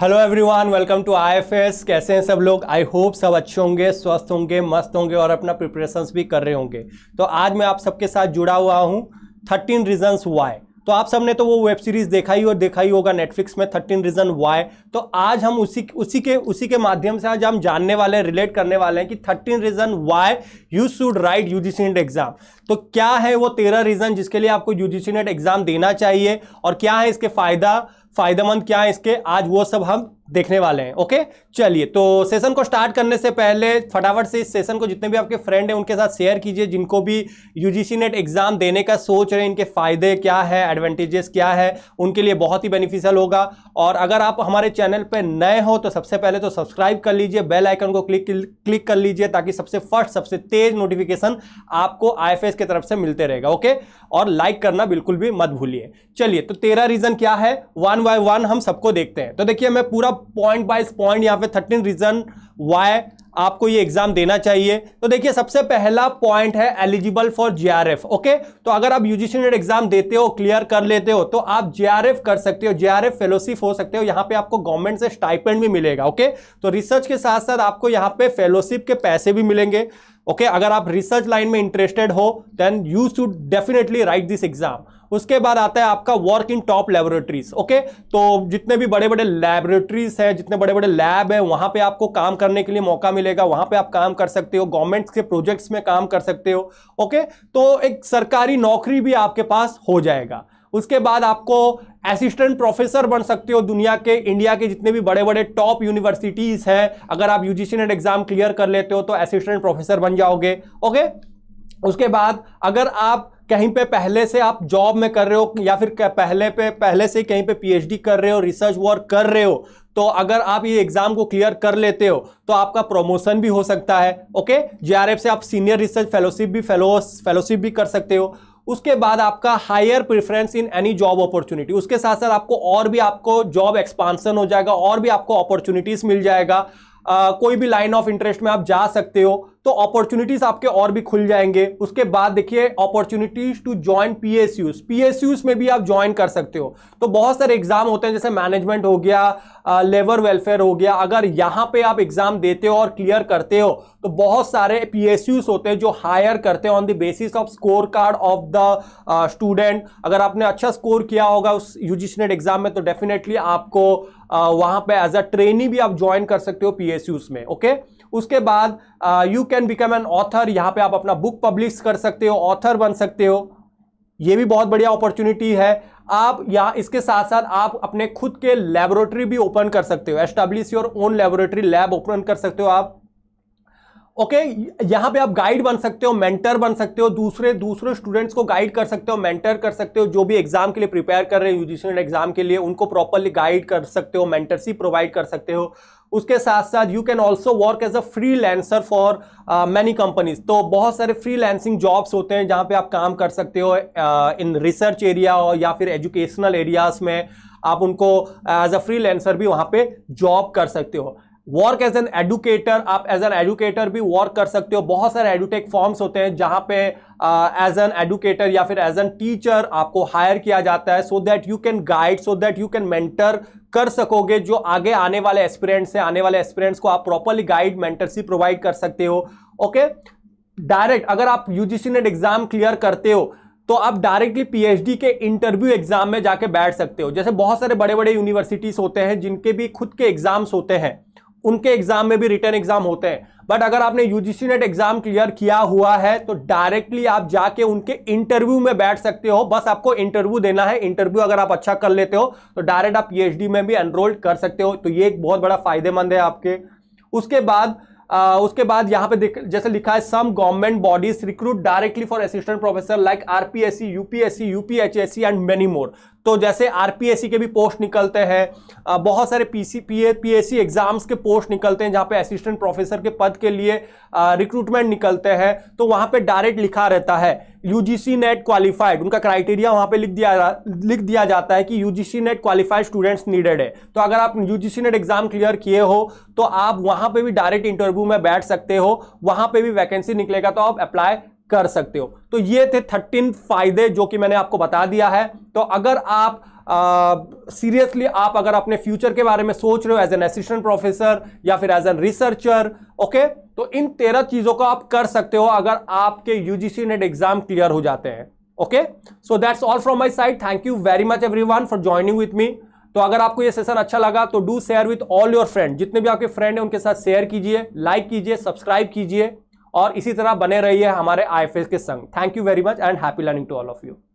Hello everyone welcome to IFS कैसे हैं सब लोग आई होप सब अच्छे होंगे स्वस्थ होंगे मस्त होंगे और अपना प्रिपरेशंस भी कर रहे होंगे तो आज मैं आप सबके साथ जुड़ा हुआ हूं थर्टीन रीजंस वाई तो आप सबने तो वो वेब सीरीज देखा ही और देखा ही होगा नेटफ्लिक्स में थर्टीन रीजन वाई तो आज हम उसी उसी के उसी के माध्यम से आज हम जानने वाले हैं रिलेट करने वाले हैं कि thirteen reason why you should write U G exam तो क्या है वो तेरह रीजन जिसके लिए आपको यू जी एग्जाम देना चाहिए और क्या है इसके फायदा फायदेमंद क्या है इसके आज वो सब हम देखने वाले हैं ओके चलिए तो सेशन को स्टार्ट करने से पहले फटाफट से इस सेशन को जितने भी आपके फ्रेंड हैं उनके साथ शेयर कीजिए जिनको भी यूजीसी नेट एग्जाम देने का सोच रहे हैं इनके फायदे क्या है एडवांटेजेस क्या है उनके लिए बहुत ही बेनिफिशियल होगा और अगर आप हमारे चैनल पर नए हो तो सबसे पहले तो सब्सक्राइब कर लीजिए बेल आइकन को क्लिक क्लिक कर लीजिए ताकि सबसे फर्स्ट सबसे तेज नोटिफिकेशन आपको आई की तरफ से मिलते रहेगा ओके और लाइक करना बिल्कुल भी मत भूलिए चलिए तो तेरा रीजन क्या है वन बाय वन हम सबको देखते हैं तो देखिए मैं पूरा पॉइंट बाइज पॉइंट यहाँ पे थर्टीन रीजन वाई आपको ये एग्जाम देना चाहिए तो देखिए सबसे पहला पॉइंट है एलिजिबल फॉर जीआरएफ ओके तो अगर आप यूजीसी नेट एग्जाम देते हो क्लियर कर लेते हो तो आप जीआरएफ कर सकते हो जीआरएफ फेलोशिप हो सकते हो यहां पे आपको गवर्नमेंट से स्टाइपेंड भी मिलेगा ओके तो रिसर्च के साथ साथ आपको यहां पे फेलोशिप के पैसे भी मिलेंगे ओके अगर आप रिसर्च लाइन में इंटरेस्टेड हो then you should definitely write this exam उसके बाद आता है आपका work in top laboratories okay तो जितने भी बड़े बड़े लेबोरेटरीज हैं जितने बड़े बड़े लैब हैं वहां पे आपको काम करने के लिए मौका मिलेगा वहां पे आप काम कर सकते हो गवर्नमेंट के प्रोजेक्ट्स में काम कर सकते हो ओके तो एक सरकारी नौकरी भी आपके पास हो जाएगा उसके बाद आपको असिस्टेंट प्रोफेसर बन सकते हो दुनिया के इंडिया के जितने भी बड़े बड़े टॉप यूनिवर्सिटीज हैं अगर आप यूजीसी नेट एग्जाम क्लियर कर लेते हो तो असिस्टेंट प्रोफेसर बन जाओगे ओके उसके बाद अगर आप कहीं पे पहले से आप जॉब में कर रहे हो या फिर पहले पे पहले से कहीं पे पीएचडी कर रहे हो रिसर्च वर्क कर रहे हो तो अगर आप ये एग्जाम को क्लियर कर लेते हो तो आपका प्रमोशन भी हो सकता है ओके जेआरएफ से आप सीनियर रिसर्च फेलोशिप भी फेलो फेलोशिप भी कर सकते हो उसके बाद आपका higher preference in any job opportunity उसके साथ साथ आपको और भी आपको जॉब एक्सपांसन हो जाएगा और भी आपको अपॉर्चुनिटीज मिल जाएगा आ, कोई भी लाइन ऑफ इंटरेस्ट में आप जा सकते हो तो अपॉर्चुनिटीज आपके और भी खुल जाएंगे उसके बाद देखिए opportunities to join PSUs PSUs में भी आप ज्वाइन कर सकते हो तो बहुत सारे एग्जाम होते हैं जैसे मैनेजमेंट हो गया लेबर वेलफेयर हो गया अगर यहाँ पे आप एग्जाम देते हो और क्लियर करते हो तो बहुत सारे पीएसयूज होते हैं जो हायर करते हैं on the basis of score card of the student अगर आपने अच्छा स्कोर किया होगा उस यूजी नेट एग्जाम में तो डेफिनेटली आपको uh, वहां पे एज अ ट्रेनी भी आप ज्वाइन कर सकते हो पीएसयूज में ओके okay? उसके बाद you can become an author यहाँ पे आप अपना बुक पब्लिश कर सकते हो ऑथर बन सकते हो ये भी बहुत बढ़िया अपॉर्चुनिटी है आप यहाँ इसके साथ साथ आप अपने खुद के लेबोरेटरी भी ओपन कर सकते हो establish your own laboratory lab open कर सकते हो आप ओके okay, यहाँ पे आप गाइड बन सकते हो मेंटर बन सकते हो दूसरे दूसरे स्टूडेंट्स को गाइड कर सकते हो मेंटर कर सकते हो जो भी एग्जाम के लिए प्रिपेयर कर रहे हैं यूजीसी एग्जाम के लिए उनको प्रॉपरली गाइड कर सकते हो मेंटरशिप प्रोवाइड कर सकते हो उसके साथ साथ you can also work as a freelancer for many companies तो बहुत सारे फ्री लेंसिंग जॉब्स होते हैं जहाँ पे आप काम कर सकते हो इन रिसर्च एरिया और या फिर एजुकेशनल एरियाज में आप उनको एज अ फ्री लेंसर भी वहाँ पे जॉब कर सकते हो वर्क एज एन एडुकेटर आप एज एन एडुकेटर भी वर्क कर सकते हो बहुत सारे एडुटेक फॉर्म्स होते हैं जहां पे एज एन एडुकेटर या फिर एज एन टीचर आपको हायर किया जाता है so that you can guide so that you can mentor कर सकोगे जो आगे आने वाले एस्पिरेंट्स हैं आने वाले एस्पिरेंट्स को आप प्रॉपरली गाइड मेंटरशिप प्रोवाइड कर सकते हो ओके डायरेक्ट अगर आप यूजीसी नेट एग्जाम क्लियर करते हो तो आप डायरेक्टली पीएचडी के इंटरव्यू एग्जाम में जाके बैठ सकते हो जैसे बहुत सारे बड़े बड़े यूनिवर्सिटीज होते हैं जिनके भी खुद के एग्जाम्स होते हैं उनके एग्जाम में भी रिटर्न एग्जाम होते हैं बट अगर आपने यूजीसी नेट एग्जाम क्लियर किया हुआ है तो डायरेक्टली आप जाके उनके इंटरव्यू में बैठ सकते हो बस आपको इंटरव्यू देना है इंटरव्यू अगर आप अच्छा कर लेते हो तो डायरेक्ट आप पीएचडी में भी एनरोल्ड कर सकते हो तो ये एक बहुत बड़ा फायदेमंद है आपके उसके बाद आ, उसके बाद यहाँ पे जैसे लिखा है some government bodies recruit directly for assistant professor like RPSC UPSC UPHSC and many more तो जैसे आरपीएससी के भी पोस्ट निकलते हैं बहुत सारे पीसी पीए पीएससी एग्जाम्स के पोस्ट निकलते हैं जहाँ पे असिस्टेंट प्रोफेसर के पद के लिए रिक्रूटमेंट निकलते हैं तो वहाँ पर डायरेक्ट लिखा रहता है यूजीसी नेट क्वालिफाइड उनका क्राइटेरिया वहां पे लिख दिया लिख दिया जाता है कि UGC NET qualified students needed है तो अगर आप यूजीसी नेट एग्जाम क्लियर किए हो तो आप वहां पे भी डायरेक्ट इंटरव्यू में बैठ सकते हो वहां पे भी वैकेंसी निकलेगा तो आप अप्लाई कर सकते हो तो ये थे थर्टीन फायदे जो कि मैंने आपको बता दिया है तो अगर आप सीरियसली आप अगर अपने फ्यूचर के बारे में सोच रहे हो एज एन असिस्टेंट प्रोफेसर या फिर एज एन रिसर्चर ओके तो इन तेरह चीजों को आप कर सकते हो अगर आपके यूजीसी नेट एग्जाम क्लियर हो जाते हैं okay so that's all from my side thank you very much everyone for joining with me तो अगर आपको ये सेशन अच्छा लगा तो do share with all your friend जितने भी आपके फ्रेंड हैं उनके साथ शेयर कीजिए लाइक कीजिए सब्सक्राइब कीजिए और इसी तरह बने रहिए हमारे आई के संग thank you very much and happy learning to all of you